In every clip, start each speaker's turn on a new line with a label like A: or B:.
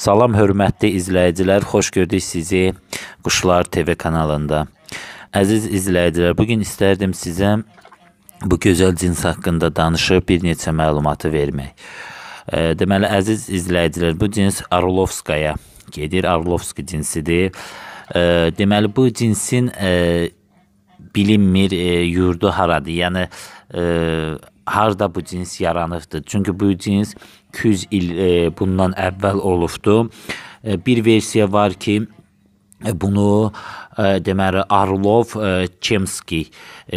A: Salam hörmətli izləyicilər, xoş gördük sizi Quşlar TV kanalında. Əziz izləyicilər, bu gün istərdim sizə bu gözəl cins haqqında danışıb bir neçə məlumatı vermək. E, deməli, əziz izləyicilər, bu cins Arlovskaya gedir, Arlovski cinsidir. E, deməli, bu cinsin e, bilinmir yurdu haradır, yəni harda bu cins yaranıbdı? Çünki bu cins 200 il e, bundan əvvəl olubdu. E, bir versiya var ki, e, bunu ə, e, deməli Arlov ə, e, Chemski ə,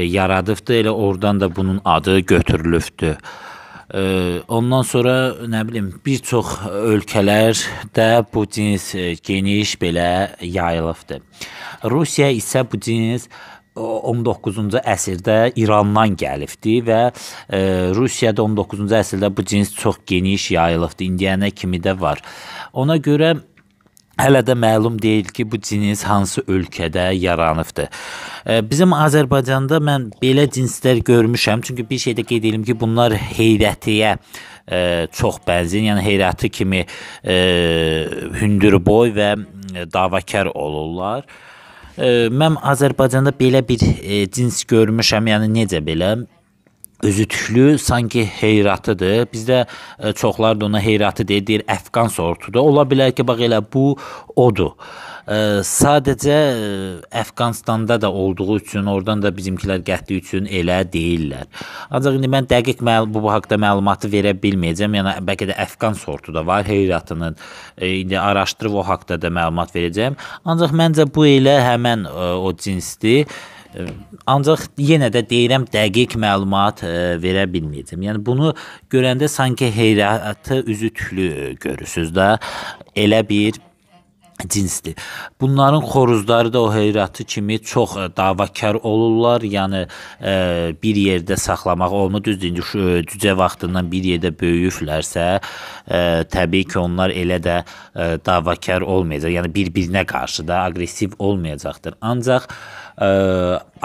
A: yaradıbdı. Elə oradan da bunun adı götürülübdü. Ə, ondan sonra nə bilim bir çox ölkələrdə bu cins geniş belə yayılıbdı. Rusiya isə bu cins 19-cu əsrdə İrandan gəlibdi və e, Rusiyada 19-cu əsrdə bu cins çox geniş yayılıbdı. İndiyənə kimi də var. Ona görə Hələ də məlum deyil ki, bu cins hansı ölkədə yaranıbdı. E, bizim Azərbaycanda mən belə cinslər görmüşəm, çünki bir şey də qeyd edim ki, bunlar heyrətiyə ə, e, çox bənzin, yəni heyrəti kimi ə, e, hündürboy və davakar olurlar. Ə, mən Azərbaycanda belə bir e, cins görmüşəm. Yəni necə belə? özü tüklü sanki heyratıdır. Bizdə e, çoxlar da ona heyratı deyir, deyir Əfqan sortudur. Ola bilər ki, bax elə bu odur sadəcə Əfqanistanda da olduğu üçün, oradan da bizimkilər qətli üçün elə deyirlər. Ancaq indi mən dəqiq bu haqqda məlumatı verə bilməyəcəm. Yəni bəlkə də Əfqan sortu da var heyratının. İndi araşdırıb o haqqda da məlumat verəcəm. Ancaq məncə bu elə həmin o cinsdir. Ancaq yenə də deyirəm dəqiq məlumat verə bilməyəcəm. Yəni bunu görəndə sanki heyratı üzüklü görürsüz də elə bir cinsdir. Bunların xoruzları da o heyrəti kimi çox e, davakar olurlar. Yəni e, bir yerdə saxlamaq olmur. Düzdür, e, cücə vaxtından bir yerdə böyüyüblərsə, e, təbii ki, onlar elə də e, davakar olmayacaq. Yəni bir-birinə qarşı da aqressiv olmayacaqdır. Ancaq e,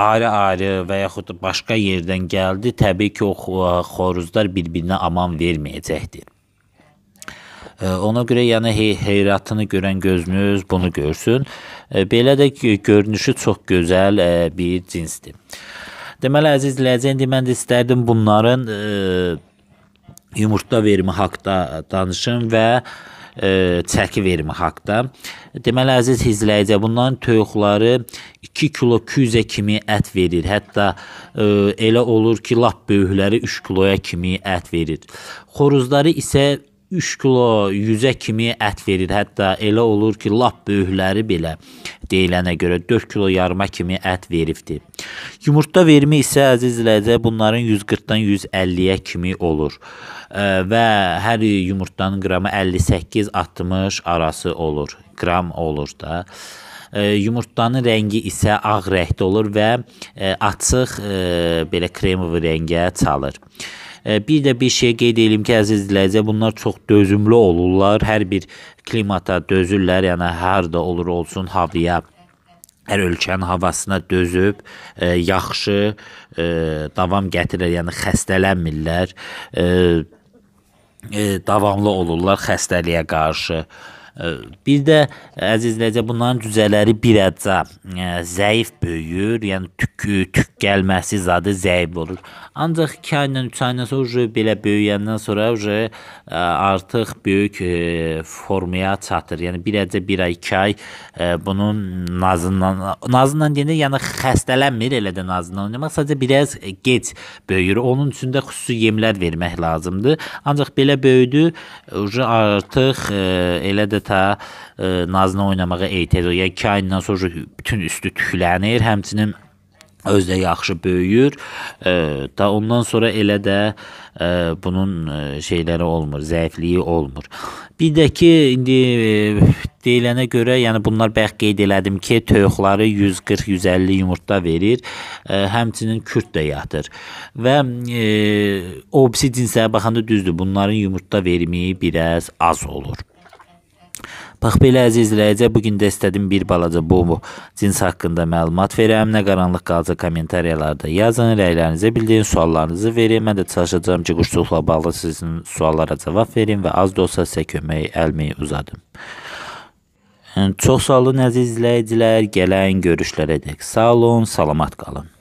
A: ayrı-ayrı və yaxud başqa yerdən gəldi, təbii ki, o xoruzlar bir-birinə aman verməyəcəkdir. Ona görə yəni hey heyrətini görən gözünüz bunu görsün. Belə də görünüşü çox gözəl e, bir cinsdir. Deməli əziz dinləyicilər, indi mən də istərdim bunların e, yumurta verimi haqqında danışım və ə, e, çəki verimi haqqda. Deməli əziz izləyici, bunların toyuqları 2 kilo 200-ə kimi ət verir. Hətta ə, elə olur ki, lap böyükləri 3 kiloya kimi ət verir. Xoruzları isə 3 kilo 100-ə kimi ət verir. Hətta elə olur ki, lap böyükləri belə deyilənə görə 4 kilo yarıma kimi ət veribdi. Yumurta verimi isə əziz izləyicilər bunların 140-dan 150-yə kimi olur. Və hər yumurtanın qramı 58-60 arası olur. Qram olur da yumurtanın rəngi isə ağ rəngdə olur və açıq belə kremovi rəngə çalır. Bir də bir şey qeyd edim ki, əziz dinləyicilər, bunlar çox dözümlü olurlar. Hər bir klimata dözürlər, yəni harda olur olsun havaya hər ölkənin havasına dözüb e, yaxşı e, davam gətirir, yəni xəstələnmirlər. E, e, davamlı olurlar xəstəliyə qarşı. E, Bir də əzizləcə bunların cüzələri bir ədca e, zəif böyüyür, yəni tükü, tük gəlməsi zadı zəif olur. Ancaq 2 aydan 3 aydan sonra belə böyüyəndən sonra e, artıq böyük e, formaya çatır. Yəni bir ədcə 1 ay, 2 ay bunun nazından nazından deyəndə yəni xəstələnmir elə də nazından. Demək sadəcə biraz gec böyüyür. Onun üçün də xüsusi yemlər vermək lazımdır. Ancaq belə böyüdü, artıq elə də ata e, nazını oynamağa ehtiyacı var. Yəni 2 aydan sonra bütün üstü tüklənir, həmçinin özü də yaxşı böyüyür. E, da ondan sonra elə də e, bunun e, şeyləri olmur, zəifliyi olmur. Bir də ki, indi e, deyilənə görə, yəni bunlar bəx qeyd elədim ki, toyuqları 140-150 yumurta verir. E, həmçinin kürt də yatır. Və e, obsi cinslərə baxanda düzdür, bunların yumurta verimi biraz az olur. Bax belə əziz izləyicə, bu gün də istədim bir balaca bu cins haqqında məlumat verəm. Nə qaranlıq qalacaq kommentariyalarda yazın, rəylərinizi bildirin, suallarınızı verin. Mən də çalışacağım ki, quşçuluqla bağlı sizin suallara cavab verim və az da olsa sizə kömək əlimi uzadım. Çox sağ olun əziz izləyicilər, gələn görüşlərə dək. Sağ olun, salamat qalın.